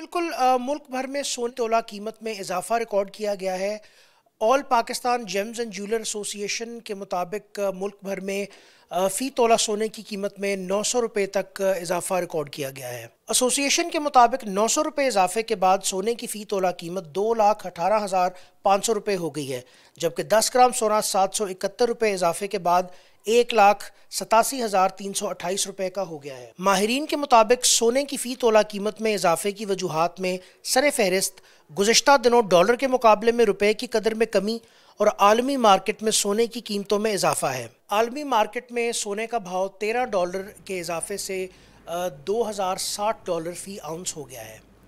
बिल्कुल मुल्क भर में सोने तोला कीमत में इजाफा रिकॉर्ड किया गया है all Pakistan gems and jeweller association के मुताबिक मुल्क भर में फ़ी तोला सोने की कीमत में नौ सौ रुपये तक इजाफा रिकॉर्ड किया गया है एसोसिएशन के मुताबिक नौ सौ रुपये इजाफे के बाद सोने की फ़ी तोला कीमत दो लाख अठारह हज़ार पाँच सौ रुपये हो गई है जबकि दस ग्राम सोना सात सौ इकहत्तर रुपये इजाफे के बाद एक लाख सतासी हज़ार तीन सौ अट्ठाईस रुपये का हो गया है माहरीन के मुताबिक सोने की फ़ी तोला कीमत में इजाफे की वजूहत में सर फहरिस्त गुजशत दिनों डॉलर के मुकाबले में रुपये की कदर में कमी और आलमी मार्केट में सोने की कीमतों में इजाफा है आलमी मार्केट में सोने का भाव तेरह डॉलर के इजाफे से दो हज़ार साठ डॉलर फ़ी आउंस हो गया है